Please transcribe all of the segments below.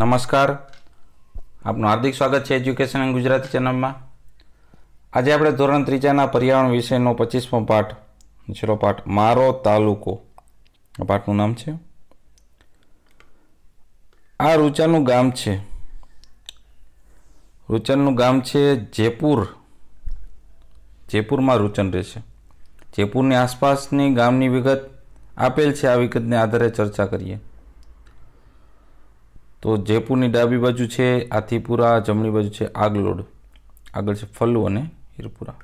નમસ્કાર આપનું હાર્દિક સ્વાગત છે એજ્યુકેશન એન્ડ ગુજરાતી ચેનલમાં આજે આપણે ધોરણ ત્રીજાના પર્યાવરણ વિષયનો પચીસમો પાઠ છેલ્લો પાઠ મારો તાલુકો આ પાઠનું નામ છે આ રૂચાનું ગામ છે રૂચનનું ગામ છે જયપુર જયપુરમાં રૂચન રહેશે જયપુરની આસપાસની ગામની વિગત આપેલ છે આ વિગતને આધારે ચર્ચા કરીએ તો જયપુરની ડાબી બાજુ છે આથીપુરા જમણી બાજુ છે આગલોડ આગળ છે ફલ્લુ અને હીરપુરા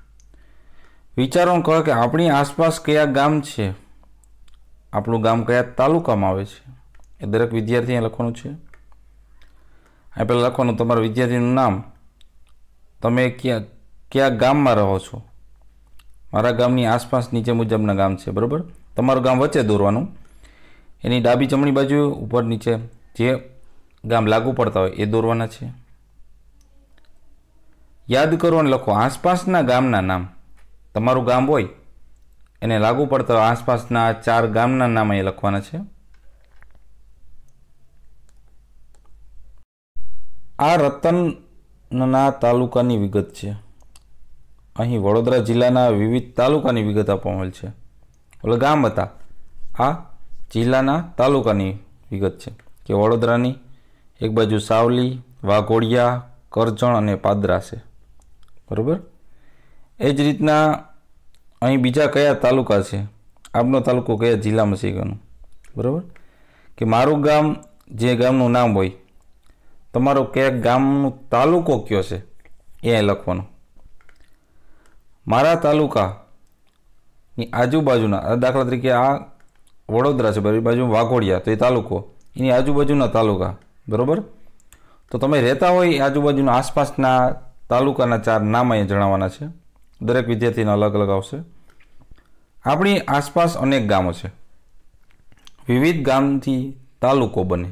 વિચારો કહો કે આપણી આસપાસ કયા ગામ છે આપણું ગામ કયા તાલુકામાં આવે છે એ દરેક વિદ્યાર્થી લખવાનું છે આ પહેલાં લખવાનું તમારા વિદ્યાર્થીનું નામ તમે ક્યાં કયા ગામમાં રહો છો મારા ગામની આસપાસ નીચે મુજબના ગામ છે બરાબર તમારું ગામ વચ્ચે દોરવાનું એની ડાબી જમણી બાજુ ઉપર નીચે જે ગામ લાગુ પડતા હોય એ દોરવાના છે યાદ કરો અને લખો આસપાસના ગામના નામ તમારું ગામ હોય એને લાગુ પડતા હોય આસપાસના ચાર ગામના નામ અહીં લખવાના છે આ રતનના તાલુકાની વિગત છે અહીં વડોદરા જિલ્લાના વિવિધ તાલુકાની વિગત આપવામાં આવેલ છે એટલે ગામ હતા આ જિલ્લાના તાલુકાની વિગત છે કે વડોદરાની એક બાજુ સાવલી વાઘોડિયા કરજણ અને પાદરા છે બરાબર એ જ રીતના અહીં બીજા કયા તાલુકા છે આપનો તાલુકો કયા જિલ્લામાં છે એનું બરાબર કે મારું ગામ જે ગામનું નામ હોય તમારો ક્યાંક ગામનો તાલુકો કયો છે એ અહીં લખવાનો મારા તાલુકાની આજુબાજુના દાખલા તરીકે આ વડોદરા છે બરાબર બાજુ વાઘોડિયા તો એ તાલુકો એની આજુબાજુના તાલુકા બરાબર તો તમે રહેતા હોય આજુબાજુના આસપાસના તાલુકાના ચાર નામ અહીંયા જણાવવાના છે દરેક વિદ્યાર્થીના અલગ અલગ આવશે આપણી આસપાસ અનેક ગામો છે વિવિધ ગામથી તાલુકો બને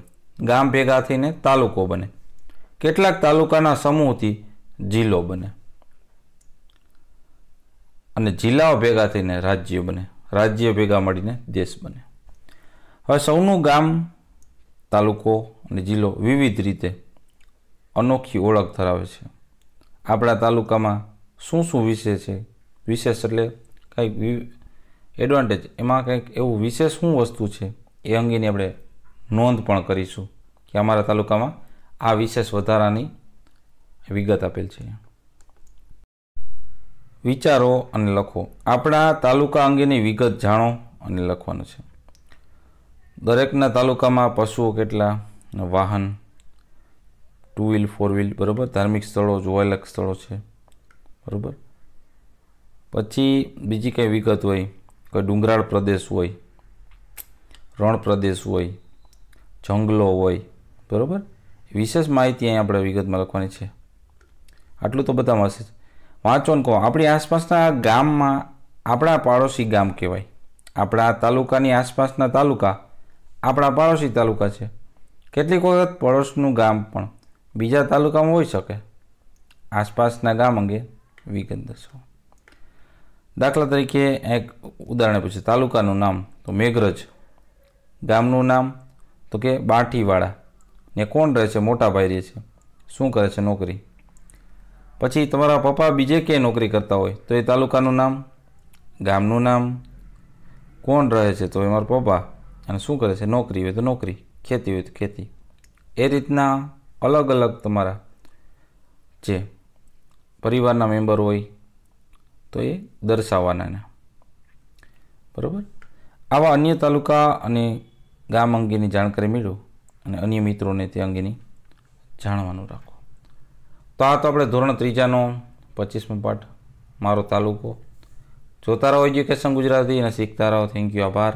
ગામ ભેગા થઈને તાલુકો બને કેટલાક તાલુકાના સમૂહથી જિલ્લો બને અને જિલ્લાઓ ભેગા થઈને રાજ્ય બને રાજ્ય ભેગા મળીને દેશ બને હવે સૌનું ગામ તાલુકો અને જિલ્લો વિવિધ રીતે અનોખી ઓળખ ધરાવે છે આપણા તાલુકામાં શું શું વિશે છે વિશેષ એટલે કંઈક એડવાન્ટેજ એમાં કંઈક એવું વિશેષ શું વસ્તુ છે એ અંગેની આપણે નોંધ પણ કરીશું કે અમારા તાલુકામાં આ વિશેષ વધારાની વિગત આપેલ છે વિચારો અને લખો આપણા તાલુકા અંગેની વિગત જાણો અને લખવાનું છે દરેકના તાલુકામાં પશુઓ કેટલા વાહન ટુ વ્હીલ ફોર વ્હીલ બરાબર ધાર્મિક સ્થળો જોવાલાયક સ્થળો છે બરાબર પછી બીજી કંઈ વિગત હોય કોઈ ડુંગરાળ પ્રદેશ હોય રણ પ્રદેશ હોય જંગલો હોય બરાબર વિશેષ માહિતી અહીં આપણે વિગતમાં લખવાની છે આટલું તો બધા મળશે વાંચો ને કહો આપણી આસપાસના ગામમાં આપણા પાડોશી ગામ કહેવાય આપણા તાલુકાની આસપાસના તાલુકા આપણા પાડોશી તાલુકા છે કેટલીક વખત પડોશનું ગામ પણ બીજા તાલુકામાં હોઈ શકે આસપાસના ગામ અંગે વિગત દર્શાવો દાખલા તરીકે એક ઉદાહરણ પૂછ્યું તાલુકાનું નામ તો મેઘરજ ગામનું નામ તો કે બાંઠીવાળા ને કોણ રહે છે મોટા ભાઈ રહે છે શું કરે છે નોકરી પછી તમારા પપ્પા બીજે ક્યાંય નોકરી કરતા હોય તો એ તાલુકાનું નામ ગામનું નામ કોણ રહે છે તો એ મારા પપ્પા અને શું કરે છે નોકરી હોય તો નોકરી ખેતી હોય તો ખેતી એ રીતના અલગ અલગ તમારા જે પરિવારના મેમ્બર હોય તો એ દર્શાવવાના બરાબર આવા અન્ય તાલુકા અને ગામ અંગેની જાણકારી મેળવો અને અન્ય મિત્રોને તે અંગેની જાણવાનું રાખો તો આ તો આપણે ધોરણ ત્રીજાનો પચીસમો પાઠ મારો તાલુકો જોતા રહો એજ્યુકેશન ગુજરાતી અને શીખતા રહો થેન્ક યુ આભાર